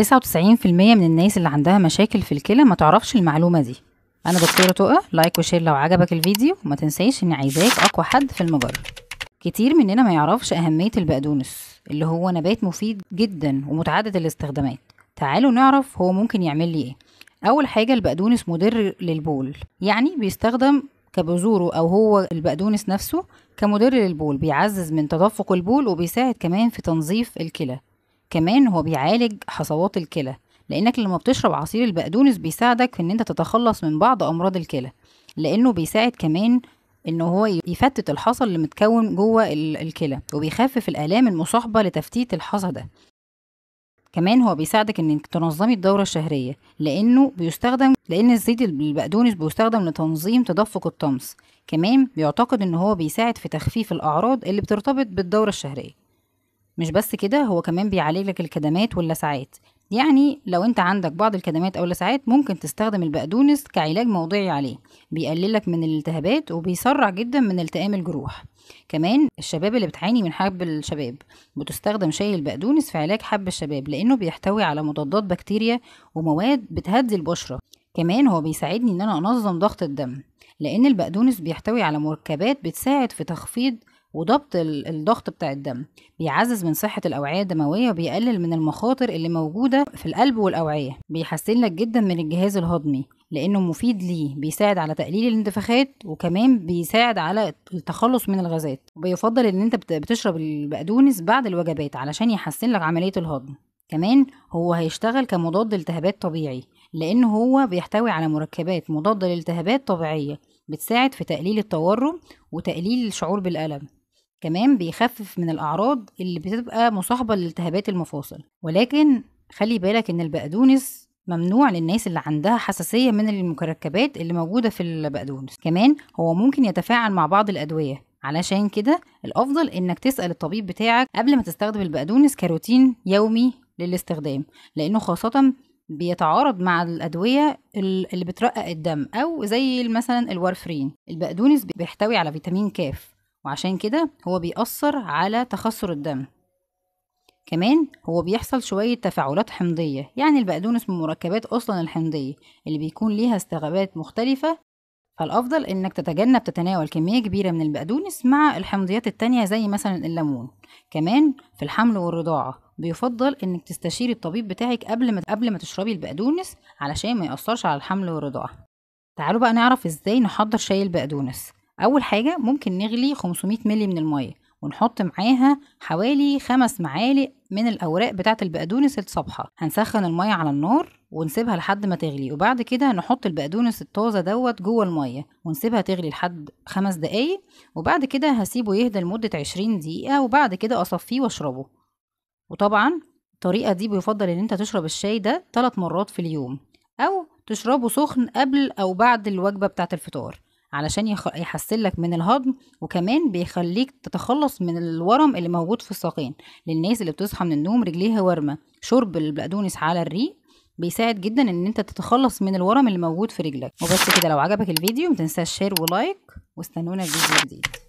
99% من الناس اللي عندها مشاكل في الكلى ما تعرفش المعلومة دي أنا دكتورة تقى لايك وشير لو عجبك الفيديو وما تنسيش إني عايزاك أقوى حد في المجرة كتير مننا ما يعرفش أهمية البقدونس اللي هو نبات مفيد جدا ومتعدد الاستخدامات تعالوا نعرف هو ممكن يعمل لي إيه أول حاجة البقدونس مضر للبول يعني بيستخدم كبذوره أو هو البقدونس نفسه كمضر للبول بيعزز من تدفق البول وبيساعد كمان في تنظيف الكلى كمان هو بيعالج حصوات الكلى لانك لما بتشرب عصير البقدونس بيساعدك في ان انت تتخلص من بعض امراض الكلى لانه بيساعد كمان ان هو يفتت الحصى اللي متكون جوه الكلى وبيخفف الالام المصاحبه لتفتيت الحصى ده كمان هو بيساعدك انك تنظمي الدوره الشهريه لانه بيستخدم لان زيت البقدونس بيستخدم لتنظيم تدفق الطمس كمان بيعتقد ان هو بيساعد في تخفيف الاعراض اللي بترتبط بالدوره الشهريه مش بس كده هو كمان بيعالج لك الكدمات واللسعات يعني لو انت عندك بعض الكدمات او اللسعات ممكن تستخدم البقدونس كعلاج موضعي عليه بيقللك من الالتهابات وبيسرع جدا من التئام الجروح كمان الشباب اللي بتعاني من حب الشباب بتستخدم شاي البقدونس في علاج حب الشباب لانه بيحتوي على مضادات بكتيريا ومواد بتهدي البشره كمان هو بيساعدني ان انا انظم ضغط الدم لان البقدونس بيحتوي على مركبات بتساعد في تخفيض وضبط الضغط بتاع الدم بيعزز من صحة الأوعية الدموية وبيقلل من المخاطر اللي موجودة في القلب والأوعية بيحسن لك جدا من الجهاز الهضمي لأنه مفيد ليه بيساعد على تقليل الانتفاخات وكمان بيساعد على التخلص من الغازات وبيفضل إن أنت بتشرب البقدونس بعد الوجبات علشان يحسن لك عملية الهضم كمان هو هيشتغل كمضاد التهابات طبيعي لأن هو بيحتوي على مركبات مضادة للالتهابات طبيعية بتساعد في تقليل التورم وتقليل الشعور بالألم كمان بيخفف من الأعراض اللي بتبقى مصاحبة لالتهابات المفاصل ولكن خلي بالك إن البقدونس ممنوع للناس اللي عندها حساسية من المكركبات اللي موجودة في البقدونس كمان هو ممكن يتفاعل مع بعض الأدوية علشان كده الأفضل إنك تسأل الطبيب بتاعك قبل ما تستخدم البقدونس كروتين يومي للاستخدام لأنه خاصة بيتعارض مع الأدوية اللي بترقق الدم أو زي مثلا الوارفرين البقدونس بيحتوي على فيتامين كاف وعشان كده هو بيأثر على تخثر الدم كمان هو بيحصل شوية تفاعلات حمضية يعني البقدونس من مركبات أصلا الحمضية اللي بيكون ليها استغابات مختلفة فالأفضل إنك تتجنب تتناول كمية كبيرة من البقدونس مع الحمضيات التانية زي مثلا الليمون كمان في الحمل والرضاعة بيفضل إنك تستشيري الطبيب بتاعك قبل ما قبل ما تشربي البقدونس علشان ما يأثرش على الحمل والرضاعة تعالوا بقى نعرف ازاي نحضر شاي البقدونس اول حاجه ممكن نغلي 500 مللي من الميه ونحط معاها حوالي خمس معالق من الاوراق بتاعه البقدونس الصبحه هنسخن الميه على النار ونسيبها لحد ما تغلي وبعد كده نحط البقدونس الطازه دوت جوه الميه ونسيبها تغلي لحد خمس دقايق وبعد كده هسيبه يهدى لمده عشرين دقيقه وبعد كده اصفيه واشربه وطبعا الطريقه دي بيفضل ان انت تشرب الشاي ده ثلاث مرات في اليوم او تشربه سخن قبل او بعد الوجبه بتاعه الفطار علشان يحسن لك من الهضم وكمان بيخليك تتخلص من الورم اللي موجود في الساقين للناس اللي بتصحى من النوم رجليها ورمه شرب البقدونس على الريق بيساعد جدا ان انت تتخلص من الورم اللي موجود في رجلك وبس كده لو عجبك الفيديو متنساش شير ولايك واستنونا في فيديو جديد